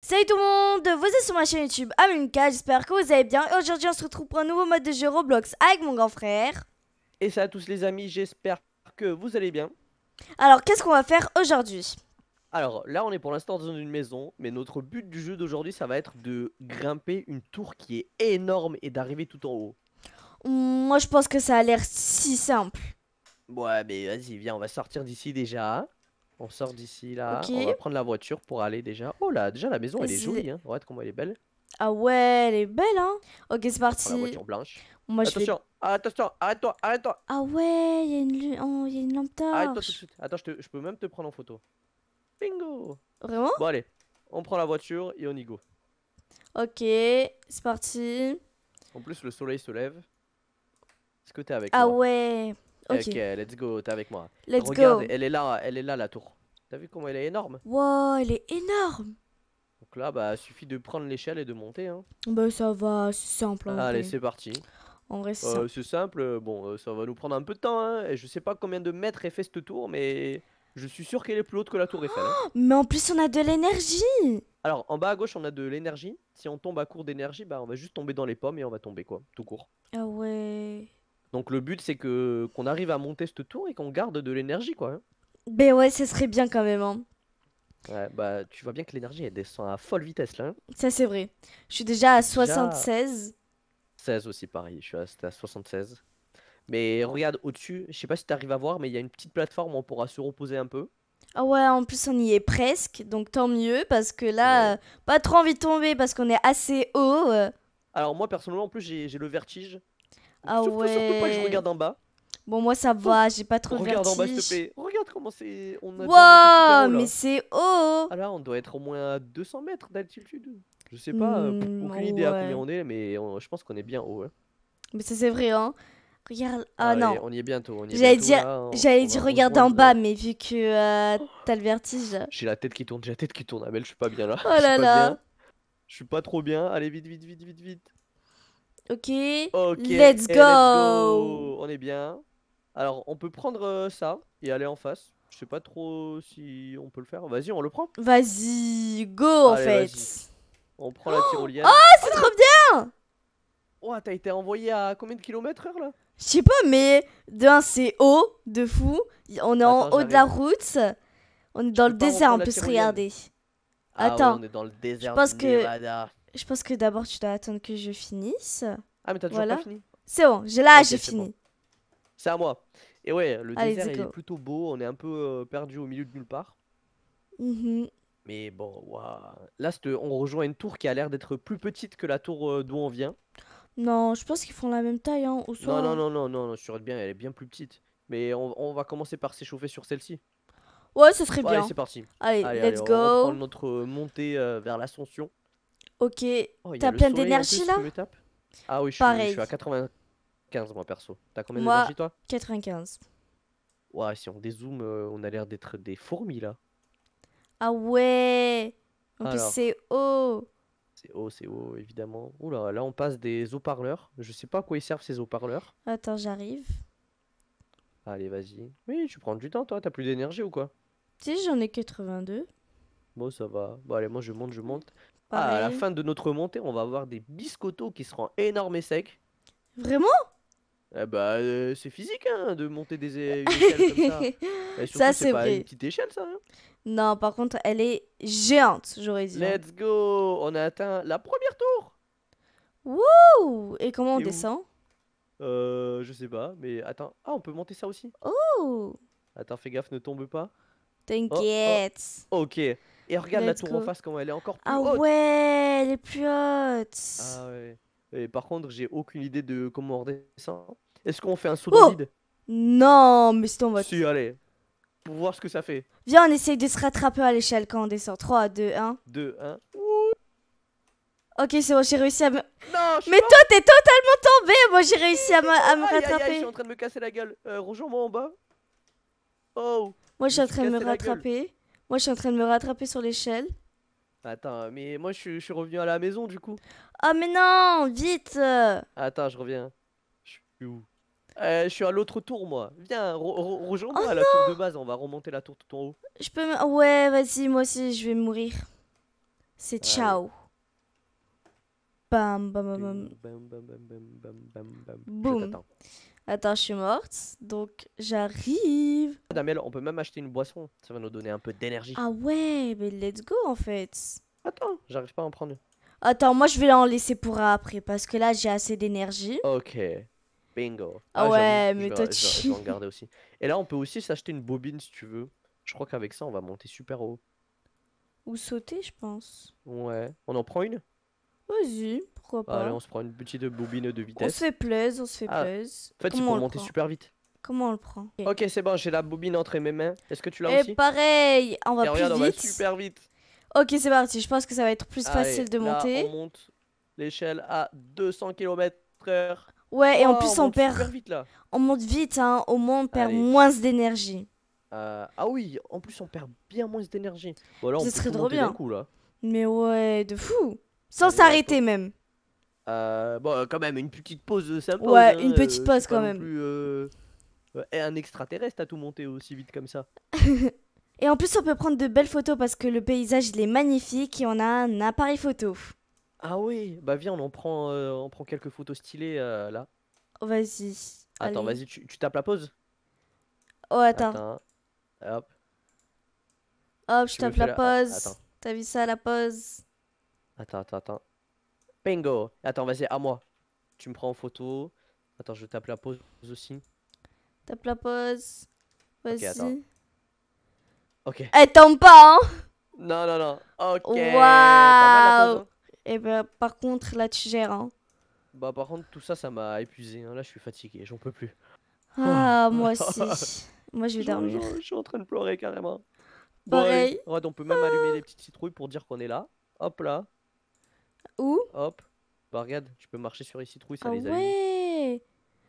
Salut tout le monde, vous êtes sur ma chaîne YouTube Amunka, j'espère que vous allez bien aujourd'hui on se retrouve pour un nouveau mode de jeu Roblox avec mon grand frère. Et ça à tous les amis, j'espère que vous allez bien. Alors qu'est-ce qu'on va faire aujourd'hui Alors là on est pour l'instant dans une maison, mais notre but du jeu d'aujourd'hui ça va être de grimper une tour qui est énorme et d'arriver tout en haut. Moi je pense que ça a l'air si simple. Ouais mais vas-y viens on va sortir d'ici déjà. On sort d'ici là, on va prendre la voiture pour aller déjà. Oh là, déjà la maison elle est jolie, hein. Regarde comment elle est belle. Ah ouais, elle est belle, hein. Ok, c'est parti. la voiture blanche. attention, attention, arrête-toi, arrête-toi. Ah ouais, il y a une, oh, une lampe torche. Arrête-toi tout de suite. Attends, je, peux même te prendre en photo. Bingo. Vraiment Bon allez, on prend la voiture et on y go. Ok, c'est parti. En plus, le soleil se lève. Est-ce que t'es avec moi Ah ouais Ok, euh, let's go, t'es avec moi. Let's Regarde, go. Elle est là, elle est là la tour. T'as vu comment elle est énorme Wow, elle est énorme. Donc là, bah, suffit de prendre l'échelle et de monter. Hein. Bah ça va, c'est simple. Hein, allez, c'est parti. On reste. Euh, c'est simple. Bon, euh, ça va nous prendre un peu de temps. Hein. Je sais pas combien de mètres est fait cette tour, mais je suis sûr qu'elle est plus haute que la tour Eiffel. Hein. Mais en plus, on a de l'énergie. Alors, en bas à gauche, on a de l'énergie. Si on tombe à court d'énergie, bah, on va juste tomber dans les pommes et on va tomber quoi, tout court. Ah ouais. Donc le but c'est que qu'on arrive à monter ce tour et qu'on garde de l'énergie quoi. Hein. Ben ouais, ce serait bien quand même. Hein. bah tu vois bien que l'énergie elle descend à folle vitesse là. Hein. Ça c'est vrai. Je suis déjà à 76. 16 aussi pareil, je suis à, 76. Mais regarde au-dessus, je sais pas si arrives à voir, mais il y a une petite plateforme où on pourra se reposer un peu. Ah ouais, en plus on y est presque, donc tant mieux parce que là, pas trop envie de tomber parce qu'on est assez haut. Euh. Alors moi personnellement en plus j'ai le vertige, ah ouais. Surtout pas que je regarde en bas. Bon, moi ça va, j'ai pas trop de Regarde vertige. Regarde comment c'est. Wow mais c'est haut. Ah là, on doit être au moins à 200 mètres d'altitude. Je sais pas, hmm, aucune idée à combien on est, mais je pense qu'on est bien haut. Hein. Mais ça, c'est vrai, hein. Regarde. Ah, non. on y est bientôt. J'allais dire, j'allais dire regarde en bas, mais vu que euh, oh. t'as le vertige. J'ai la tête qui tourne, j'ai la tête qui tourne, Abel je suis pas bien là. Oh là là. Je suis pas trop bien. Allez, vite, vite, vite, vite, vite. Ok. Eh, let's go. On est bien. Alors, on peut prendre euh, ça et aller en face. Je sais pas trop si on peut le faire. Vas-y, on le prend. Vas-y, go en fait. On prend la tyrolienne. Oh, c'est ah trop bien Oh, t'as été envoyé à combien de kilomètres heure là Je sais pas, mais d'un c'est haut, de fou. On est en haut de la route. On est dans le désert, on peut se regarder. Ah Attends. on est dans le désert. Je pense que je pense que d'abord, tu dois attendre que je finisse. Ah, mais t'as toujours pas fini C'est bon, j'ai là, j'ai fini. C'est à moi. Et ouais, le désert il est plutôt beau. On est un peu euh, perdu au milieu de nulle part. Mm-hmm. Mais bon, Là, on rejoint une tour qui a l'air d'être plus petite que la tour euh, d'où on vient. Non, je pense qu'ils font la même taille. Hein, au soir. Non, non, non, non, non, je bien, elle est bien plus petite. Mais on, va commencer par s'échauffer sur celle-ci. Ouais, ce serait bien. Allez, c'est parti. Allez, let's go. On va notre montée euh, vers l'ascension. Ok, oh, t'as plein d'énergie là Ah oui, je suis, à 95 moi perso. T'as combien d'énergie toi 95. Ouais, si on dézoome, euh, on a l'air d'être des fourmis là. Ah ouais En plus, c'est haut C'est haut, c'est haut, évidemment. Oula, là, on passe des haut-parleurs. Je sais pas à quoi ils servent ces haut-parleurs. Attends, j'arrive. Allez, vas-y. Oui, tu prends du temps, toi. T'as plus d'énergie ou quoi Si, j'en ai 82. Moi, ça va. Bon, allez, moi je monte, je monte. à la fin de notre montée, on va avoir des biscottos qui seront énormes et secs. Vraiment eh bah, c'est physique hein, de monter des échelles comme ça. c'est pas vrai. une petite échelle ça. Hein. Non, par contre, elle est géante, j'aurais dit. Let's go, on a atteint la première tour. Wouh Et comment on descend euh, je sais pas, mais attends, ah, on peut monter ça aussi. Oh Attends, fais gaffe, ne tombe pas. T'inquiète. Oh, oh, ok. Et regarde la tour en face, comment elle est encore plus ah haute. Ah ouais, elle est plus haute. Ah ouais. Et par contre, j'ai aucune idée de comment on redescend. Est-ce qu'on fait un saut de oh vide Non, mais c'est ton vote. Si, allez. Pour voir ce que ça fait. Viens, on essaye de se rattraper à l'échelle quand on descend. 3, 2, 1. 2, 1. Ok, c'est bon, j'ai réussi à me. Non, Mais toi, t'es totalement tombé. Moi, j'ai réussi à, à me rattraper. je suis en train de me casser la gueule. Euh, rouge Rejoins-moi en bas. Oh. Moi, je suis en train de me rattraper. Moi, je suis en train de me rattraper sur l'échelle. Attends, mais moi, je suis, je suis revenu à la maison, du coup. Oh, mais non Vite Attends, je reviens. Je suis où euh, je suis à l'autre tour, moi. Viens, rejoins-moi oh à la tour de base. On va remonter la tour tout en haut. Je peux. Ouais, vas-y, moi aussi, je vais mourir. C'est ciao. Bam, bam, bam, bam. Bam, bam, bam, bam, bam, bam, bam. Boum. Attends, je suis morte, donc j'arrive. Damel, on peut même acheter une boisson, ça va nous donner un peu d'énergie. Ah ouais, mais let's go en fait. Attends, j'arrive pas à en prendre. Attends, moi je vais en laisser pour après parce que là j'ai assez d'énergie. Ok. Bingo. Ah, ah ouais, mais toi tu. Je en garder aussi. Et là, on peut aussi s'acheter une bobine si tu veux. Je crois qu'avec ça, on va monter super haut. Ou sauter, je pense. Ouais. On en prend une Vas-y, pourquoi pas. Allez, on se prend une petite bobine de vitesse. On se fait plaisir, ah, on se fait plaisir. En fait, il faut monter super vite. Comment on le prend Ok, c'est bon, j'ai la bobine entre mes mains. Est-ce que tu l'as eh, aussi pareil, on va plus vite. on va super vite. Ok, c'est parti. Je pense que ça va être plus facile de là, monter. On monte l'échelle à 200 km/h. Ouais, et en oh, plus, on, on perd. Vite, là. On monte vite, hein. Au moins, on perd moins d'énergie. Euh, ah oui, en plus, on perd bien moins d'énergie. Voilà, on serait trop bien. Coup, là. Mais ouais, de fou. Sans s'arrêter même. Euh, bon, quand même, une petite pause, euh, sympa. Ouais, hein, une petite euh, pause quand même. Euh, et un extraterrestre à tout monter aussi vite comme ça. et en plus, on peut prendre de belles photos parce que le paysage, il est magnifique et on a un appareil photo. Ah oui, bah viens, on en prend, on prend quelques photos stylées là. là. Vas-y. Attends, vas-y, tu, tapes la pause Oh, attends. Hop. Hop, je tape la ah, pause. T'as vu ça, la pause Attends, attends, attends. Bingo Attends, vas-y, à moi. Tu me prends en photo. Attends, je tape la pause aussi. Tape la pause. Vas-y. Ok. okay. Elle eh, tombe pas, hein Non, non, non. Ok. Waouh Et hein. eh bah, ben, par contre, là, tu gères, hein. Bah, par contre, tout ça, ça m'a épuisé. Hein. Là, je suis fatigué, j'en peux plus. Ah, moi aussi. moi, je vais dormir. Je, suis en train de pleurer carrément. Pareil. on peut même ah. allumer les petites citrouilles pour dire qu'on est là. Hop là. Où Hop. Bah regarde, tu peux marcher sur les citrouilles, ça ah les a. Ouais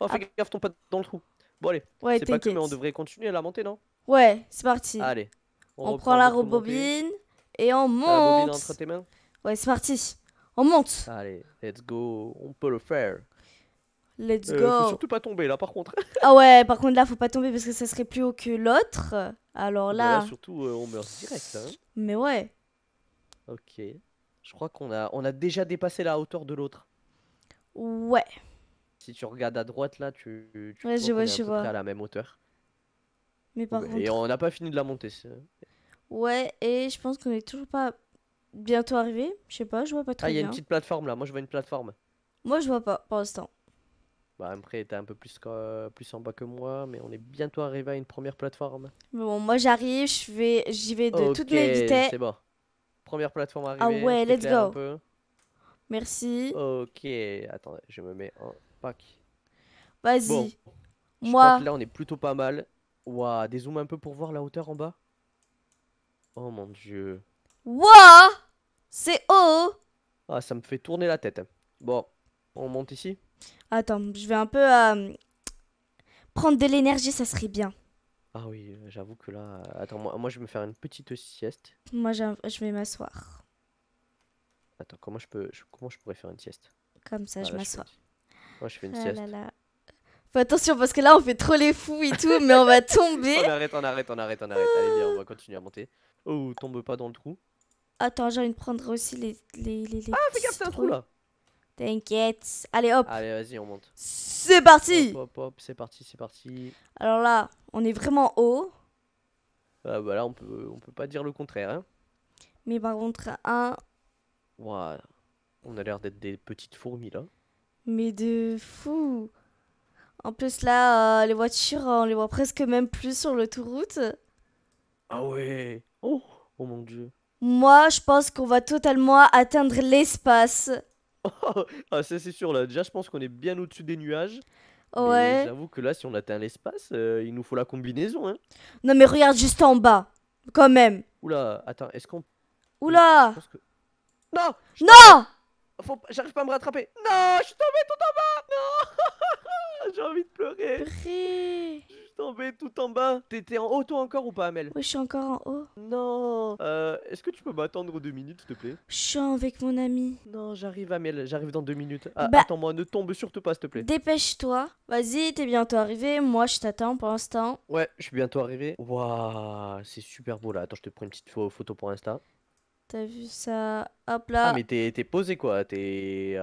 oh, fais ah. gaffe, ton pas dans le trou. Bon, allez. Ouais, c'est pas que, mais on devrait continuer à la monter, non Ouais, c'est parti. Allez. On, prend la rebobine et on monte. La bobine entre tes mains Ouais, c'est parti. On monte. Allez, let's go. On peut le faire. Let's euh, go. Faut surtout pas tomber là, par contre. ah ouais, par contre là, faut pas tomber parce que ça serait plus haut que l'autre. Alors là. Bah, là surtout, euh, on meurt direct. Hein. Mais ouais. Ok. Je crois qu'on a, on a déjà dépassé la hauteur de l'autre. Ouais. Si tu regardes à droite là, tu, tu ouais, je vois, je vois. à la même hauteur. Mais par Et on n'a pas fini de la monter. Ouais, et je pense qu'on est toujours pas bientôt arrivé. Je sais pas, je vois pas ah, très bien. Ah, il y a une petite plateforme là. Moi, je vois une plateforme. Moi, je vois pas pour l'instant. Bah après, es un peu plus, plus en bas que moi, mais on est bientôt arrivé à une première plateforme. Bon, moi j'arrive, je vais, j'y vais de toutes les vitesses. c'est Bon plateforme Ah ouais, let's go. Merci. Ok, attendez, je me mets un pack. Vas-y. Moi. là, on est plutôt pas mal. Waouh, dézoome un peu pour voir la hauteur en bas. Oh mon dieu. Waouh C'est haut Ah, ça me fait tourner la tête. Bon, on monte ici Attends, je vais un peu euh, prendre de l'énergie, ça serait bien. Ah oui, euh, j'avoue que là. Euh, attends, moi, moi je vais me faire une petite sieste. Moi, je vais m'asseoir. Attends, comment je peux. Comment je pourrais faire une sieste? Comme ça, bah, je m'assois. Moi je fais une ah sieste. attention, parce que là, on fait trop les fous et tout, mais on va tomber. On arrête, on arrête, on arrête, on arrête. Allez, viens, on va continuer à monter. Oh, tombe pas dans le trou. Attends, j'ai envie de prendre aussi les. les, les, Ah, fais gaffe, c'est un trou là. T'inquiète. Allez, hop. Allez, vas-y, on monte. C'est parti. hop, hop, c'est parti, c'est parti. Alors là, on est vraiment haut. Ah bah là, on peut, on peut pas dire le contraire. Hein. Mais par contre, un. on a l'air d'être des petites fourmis là. Mais de fou. En plus là, euh, les voitures, on les voit presque même plus sur l'autoroute. Ah ouais. Oh, oh mon dieu. Moi, je pense qu'on va totalement atteindre l'espace. ah ça c'est sûr là. Déjà, je pense qu'on est bien au-dessus des nuages. Ouais. J'avoue que là, si on atteint l'espace, euh, il nous faut la combinaison. Hein. Non, mais regarde juste en bas, quand même. Oula, attends, est-ce qu'on. Oula Non Non J'arrive pas à me rattraper. Non, je suis tombé tout en bas Non J'ai envie de pleurer tombé tout en bas. T'étais en haut toi encore ou pas, Amel Oui, je suis encore en haut. Non. Euh, est-ce que tu peux m'attendre deux minutes, s'il te plaît Je suis avec mon ami. Non, j'arrive, Amel. J'arrive dans deux minutes. Ah, bah- attends-moi, ne tombe surtout pas, s'il te plaît. Dépêche-toi. Vas-y, t'es bientôt arrivé. Moi, je t'attends pour l'instant. Ouais, je suis bientôt arrivé. Waouh, c'est super beau là. Attends, je te prends une petite photo pour Insta. T'as vu ça Hop là. Ah, mais t'es posé quoi ah, T'es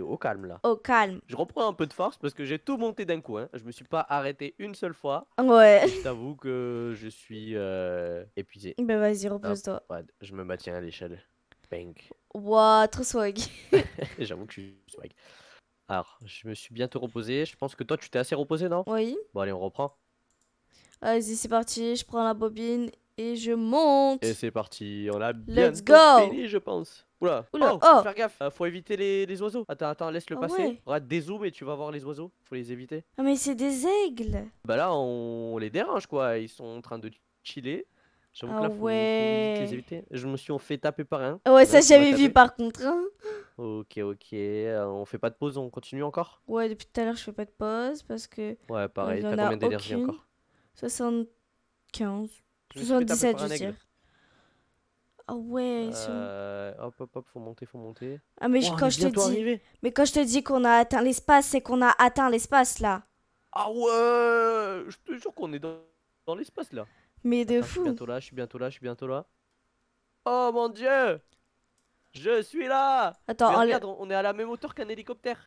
au calme là. Au calme. Je reprends un peu de force parce que j'ai tout monté d'un coup. Hein. Je me suis pas arrêté une seule fois. Ouais. Je t'avoue que je suis euh, épuisé. Bah vas-y, repose-toi. Ah, ouais, je me maintiens à l'échelle. Bang. Wouah, trop swag. J'avoue que je suis swag. Alors, je me suis bientôt reposé. Je pense que toi, tu t'es assez reposé, non Oui. Bon, allez, on reprend. Vas-y, c'est parti. Je prends la bobine et je monte. Et c'est parti. On a bien Fini, je pense. Oula. Oula. Faut oh, oh. faire gaffe. Euh, faut éviter les, les, oiseaux. Attends, attends, laisse le ah passer. On des et tu vas voir les oiseaux. Faut les éviter. Ah mais c'est des aigles. Bah là, on, les dérange quoi. Ils sont en train de chiller. ah ouais. faut éviter. Je me suis fait taper par un. Ouais, ça j'avais vu par contre. Hein. Ok, ok. Euh, on fait pas de pause, on continue encore Ouais, depuis tout à l'heure, je fais pas de pause parce que. Ouais, euh, pareil, t'as combien d'énergie encore 75. 77, je dire Ah ouais, euh, Hop, hop, hop, faut monter, faut monter. Ah, mais, quand je te dis... mais quand je te dis qu'on a atteint l'espace, c'est qu'on a atteint l'espace, là. Ah ouais Je te jure qu'on est dans, l'espace, là. Mais de fou. Je suis bientôt là, je suis bientôt là, je suis bientôt là. Oh mon dieu Je suis là Attends, on est à la même hauteur qu'un hélicoptère.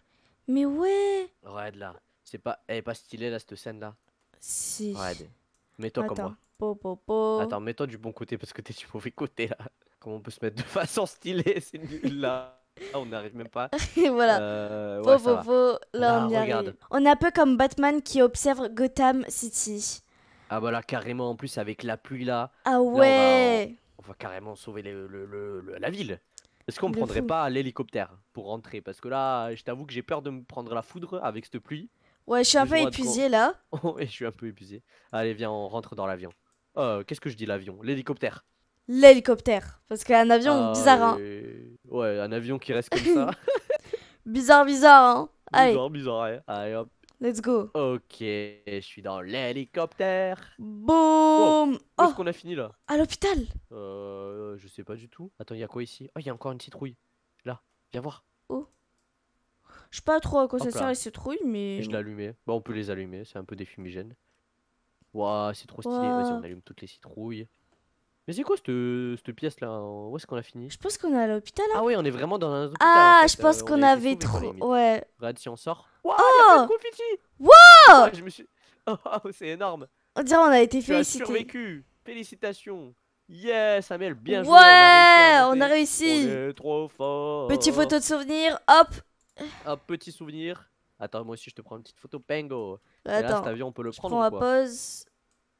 Mais ouais Red, là. C'est pas... Elle est pas stylée, là, cette scène, là. Si. Ouais, mets-toi comme moi. Attends, mets-toi du bon côté parce que t'es du mauvais côté là. Comment on peut se mettre de façon stylée C'est nul là. Ah, on n'arrive même pas. Et voilà. Euh, ouais, po, là, bah, on On est un peu comme Batman qui observe Gotham City. Ah voilà, carrément, en plus, avec la pluie là. Ah ouais on, va, carrément sauver le, la ville. Est-ce qu'on prendrait pas l'hélicoptère pour rentrer Parce que là, je t'avoue que j'ai peur de me prendre la foudre avec cette pluie. Ouais, je suis un peu épuisé là. Et je suis un peu épuisé. Allez, viens, on rentre dans l'avion. Euh, Qu'est-ce que je dis l'avion L'hélicoptère. L'hélicoptère. Parce qu'un avion, ah, bizarre. Hein. Ouais, un avion qui reste comme ça. bizarre, bizarre, hein. Bizarre, bizarre, Allez, hop. Let's go. Ok, je suis dans l'hélicoptère. Boum. Où est-ce oh. qu'on a fini là À l'hôpital. Euh, je sais pas du tout. Attends, il y a quoi ici Oh, il y a encore une citrouille. Là, viens voir. Oh. Je sais pas trop à quoi ça sert les citrouilles, mais. Je l'allumais. Bon, on peut les allumer, c'est un peu des fumigènes. Waouh, c'est trop stylé. Vas-y, on allume toutes les citrouilles. Mais c'est quoi cette, pièce là hein Où est-ce qu'on a fini Je pense qu'on est à l'hôpital là. Hein. Ah oui, on est vraiment dans un hôpital. Ah, je pense euh, qu'on avait trop. Ouais. Regarde si on sort. Waouh, oh Waouh suis. Oh, c'est énorme. On dirait qu'on a été félicité. survécu. Félicitations. Yes, Amel, bien joué. Ouais, on a réussi. On, a réussi. on est trop fort. Petite photo de souvenir, hop. Un petit souvenir. Attends, moi aussi, je te prends une petite photo. Pango. Attends. cet avion, on peut le prendre. pause.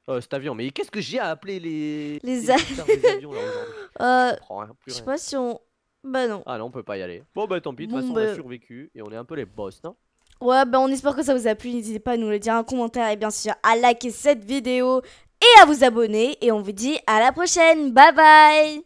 Euh, cet avion, mais qu'est-ce que j'ai à appeler les. Les, avions euh, Je sais pas si on. Bah non. Ah non, on peut pas y aller. Bon, bah tant pis, de toute façon, on bah- a survécu et on est un peu les boss, non Ouais, bah on espère que ça vous a plu. N'hésitez pas à nous le dire en commentaire et bien sûr à liker cette vidéo et à vous abonner. Et on vous dit à la prochaine. Bye bye